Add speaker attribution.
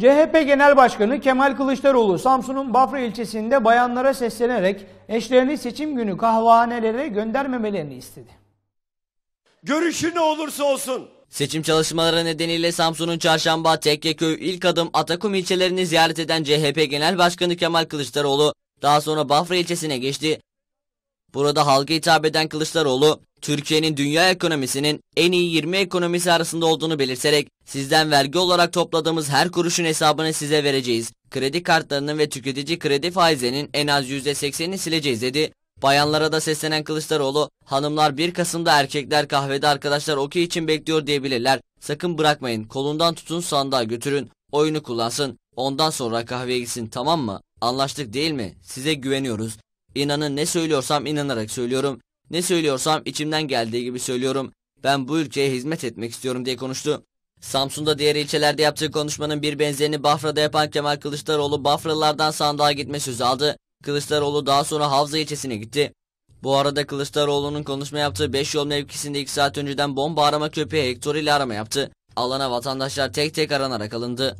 Speaker 1: CHP Genel Başkanı Kemal Kılıçdaroğlu Samsun'un Bafra ilçesinde bayanlara seslenerek eşlerini seçim günü kahvehanelere göndermemelerini istedi.
Speaker 2: Görüşü ne olursa olsun
Speaker 3: Seçim çalışmaları nedeniyle Samsun'un Çarşamba, Tekkeköy, İlk Adım, Atakum ilçelerini ziyaret eden CHP Genel Başkanı Kemal Kılıçdaroğlu daha sonra Bafra ilçesine geçti. Burada halka hitap eden Kılıçdaroğlu, Türkiye'nin dünya ekonomisinin en iyi 20 ekonomisi arasında olduğunu belirterek sizden vergi olarak topladığımız her kuruşun hesabını size vereceğiz. Kredi kartlarının ve tüketici kredi faizinin en az %80'ini sileceğiz dedi. Bayanlara da seslenen Kılıçdaroğlu, hanımlar 1 Kasım'da erkekler kahvede arkadaşlar okey için bekliyor diyebilirler. Sakın bırakmayın, kolundan tutun sandığa götürün, oyunu kullansın, ondan sonra kahveye gitsin tamam mı? Anlaştık değil mi? Size güveniyoruz. İnanın ne söylüyorsam inanarak söylüyorum. Ne söylüyorsam içimden geldiği gibi söylüyorum. Ben bu ülkeye hizmet etmek istiyorum diye konuştu. Samsun'da diğer ilçelerde yaptığı konuşmanın bir benzerini Bafra'da yapan Kemal Kılıçdaroğlu Bafralılardan sandığa gitme sözü aldı. Kılıçdaroğlu daha sonra Havza ilçesine gitti. Bu arada Kılıçdaroğlu'nun konuşma yaptığı 5 yol mevkisinde 2 saat önceden bomba arama köpeği Hector ile arama yaptı. Alana vatandaşlar tek tek aranarak alındı.